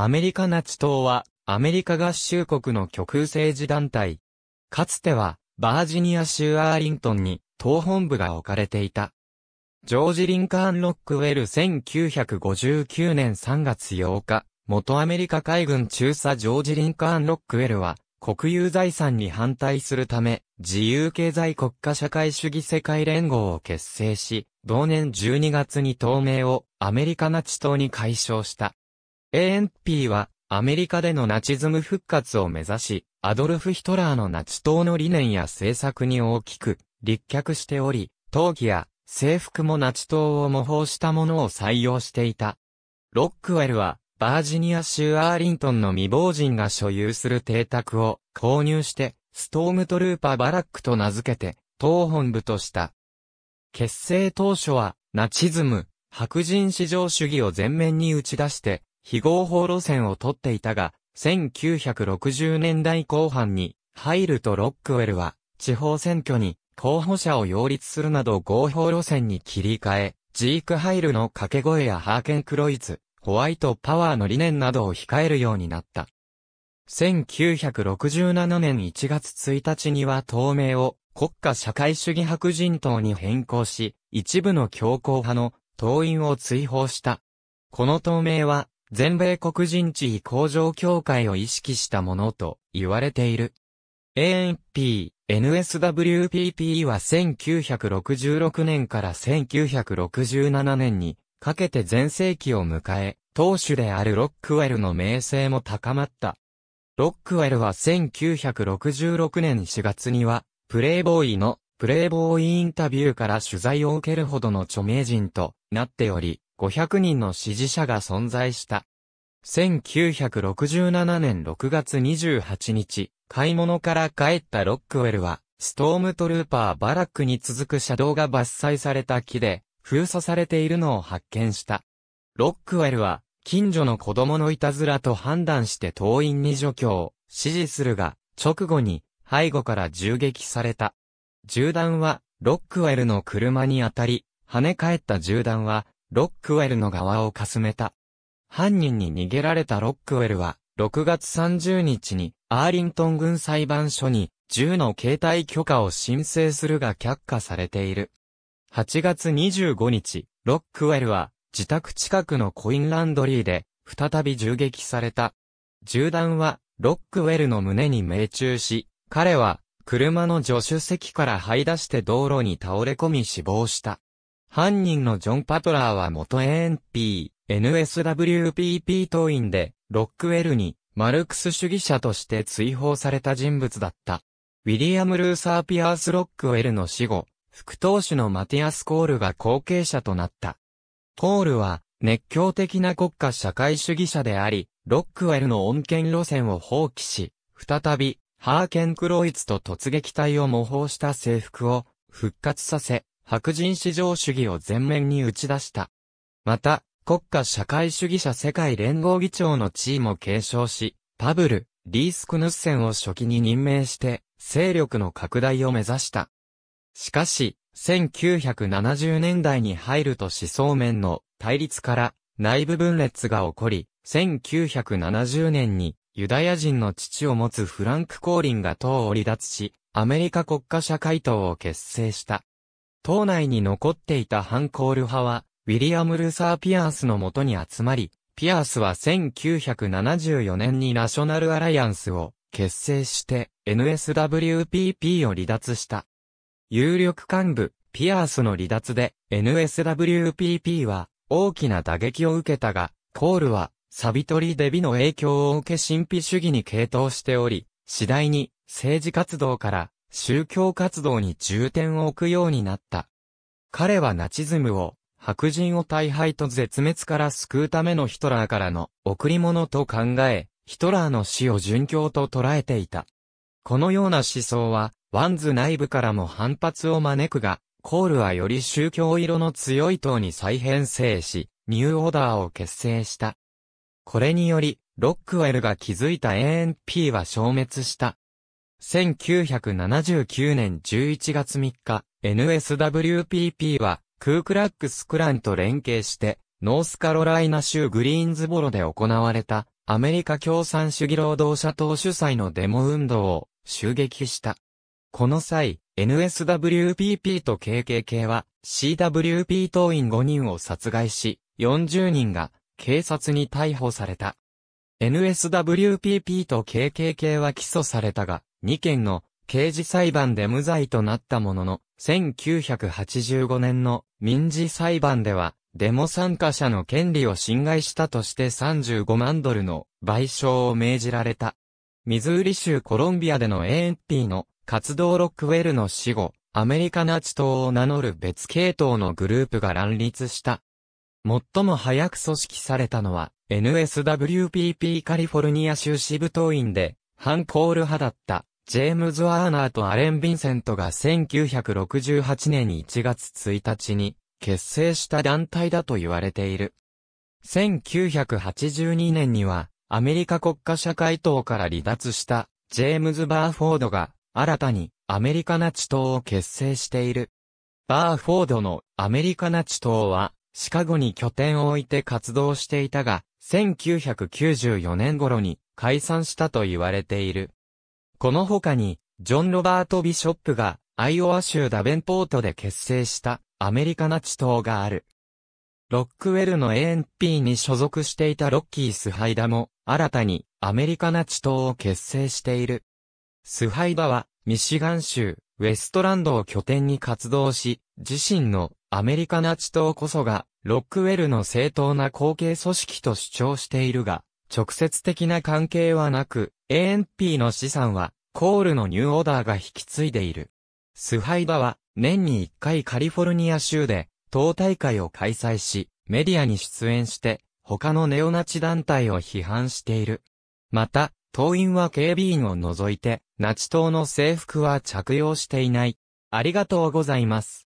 アメリカナチ党は、アメリカ合衆国の極右政治団体。かつては、バージニア州アーリントンに、党本部が置かれていた。ジョージ・リンカーン・ロックウェル1959年3月8日、元アメリカ海軍中佐ジョージ・リンカーン・ロックウェルは、国有財産に反対するため、自由経済国家社会主義世界連合を結成し、同年12月に党名をアメリカナチ党に解消した。ANP は、アメリカでのナチズム復活を目指し、アドルフ・ヒトラーのナチ党の理念や政策に大きく立脚しており、陶器や制服もナチ党を模倣したものを採用していた。ロックウェルは、バージニア州アーリントンの未亡人が所有する邸宅を購入して、ストームトルーパーバラックと名付けて、党本部とした。結成当初は、ナチズム、白人至上主義を前面に打ち出して、非合法路線をとっていたが、1960年代後半に入るとロックウェルは地方選挙に候補者を擁立するなど合法路線に切り替え、ジークハイルの掛け声やハーケンクロイツ、ホワイトパワーの理念などを控えるようになった。1967年1月1日には党名を国家社会主義白人党に変更し、一部の強硬派の党員を追放した。この党名は全米黒人地位向上協会を意識したものと言われている。ANP、NSWPP は1966年から1967年にかけて全盛期を迎え、当主であるロックウェルの名声も高まった。ロックウェルは1966年4月には、プレイボーイのプレイボーイインタビューから取材を受けるほどの著名人となっており、500人の支持者が存在した。1967年6月28日、買い物から帰ったロックウェルは、ストームトルーパーバラックに続く車道が伐採された木で、封鎖されているのを発見した。ロックウェルは、近所の子供のいたずらと判断して党員に除去を指示するが、直後に背後から銃撃された。銃弾は、ロックウェルの車に当たり、跳ね返った銃弾は、ロックウェルの側をかすめた。犯人に逃げられたロックウェルは、6月30日に、アーリントン軍裁判所に、銃の携帯許可を申請するが却下されている。8月25日、ロックウェルは、自宅近くのコインランドリーで、再び銃撃された。銃弾は、ロックウェルの胸に命中し、彼は、車の助手席から這い出して道路に倒れ込み死亡した。犯人のジョン・パトラーは元 ANP、NSWPP 党員で、ロックウェルに、マルクス主義者として追放された人物だった。ウィリアム・ルーサー・ピアース・ロックウェルの死後、副党首のマティアス・コールが後継者となった。コールは、熱狂的な国家社会主義者であり、ロックウェルの恩恵路線を放棄し、再び、ハーケン・クロイツと突撃隊を模倣した制服を復活させ、白人至上主義を前面に打ち出した。また、国家社会主義者世界連合議長の地位も継承し、パブル、リース・クヌッセンを初期に任命して、勢力の拡大を目指した。しかし、1970年代に入ると思想面の対立から内部分裂が起こり、1970年にユダヤ人の父を持つフランク・コーリンが党を離脱し、アメリカ国家社会党を結成した。党内に残っていたハンコール派は、ウィリアム・ルーサー・ピアースのもとに集まり、ピアースは1974年にナショナルアライアンスを結成して NSWPP を離脱した。有力幹部、ピアースの離脱で NSWPP は大きな打撃を受けたが、コールはサビトリ・デビの影響を受け神秘主義に傾倒しており、次第に政治活動から宗教活動に重点を置くようになった。彼はナチズムを、白人を大敗と絶滅から救うためのヒトラーからの贈り物と考え、ヒトラーの死を殉教と捉えていた。このような思想は、ワンズ内部からも反発を招くが、コールはより宗教色の強い党に再編成し、ニューオーダーを結成した。これにより、ロックウェルが築いた ANP は消滅した。1979年11月3日、NSWPP は、クークラックスクランと連携して、ノースカロライナ州グリーンズボロで行われた、アメリカ共産主義労働者党主催のデモ運動を襲撃した。この際、NSWPP と KKK は CWP 党員5人を殺害し、40人が警察に逮捕された。NSWPP と KKK は起訴されたが、2件の刑事裁判で無罪となったものの、1985年の民事裁判では、デモ参加者の権利を侵害したとして35万ドルの賠償を命じられた。ミズーリ州コロンビアでの ANP の活動ロックウェルの死後、アメリカナチ党を名乗る別系統のグループが乱立した。最も早く組織されたのは NSWPP カリフォルニア州支部党員で、ハンコール派だったジェームズ・ワーナーとアレン・ヴィンセントが1968年1月1日に結成した団体だと言われている。1982年にはアメリカ国家社会党から離脱したジェームズ・バーフォードが新たにアメリカナチ党を結成している。バーフォードのアメリカナチ党はシカゴに拠点を置いて活動していたが1994年頃に解散したと言われている。この他に、ジョン・ロバート・ビショップが、アイオワ州ダベンポートで結成したアメリカナチ党がある。ロックウェルの ANP に所属していたロッキー・スハイダも、新たにアメリカナチ党を結成している。スハイダは、ミシガン州、ウェストランドを拠点に活動し、自身のアメリカナチ党こそが、ロックウェルの正当な後継組織と主張しているが、直接的な関係はなく、ANP の資産は、コールのニューオーダーが引き継いでいる。スハイバは、年に1回カリフォルニア州で、党大会を開催し、メディアに出演して、他のネオナチ団体を批判している。また、党員は警備員を除いて、ナチ党の制服は着用していない。ありがとうございます。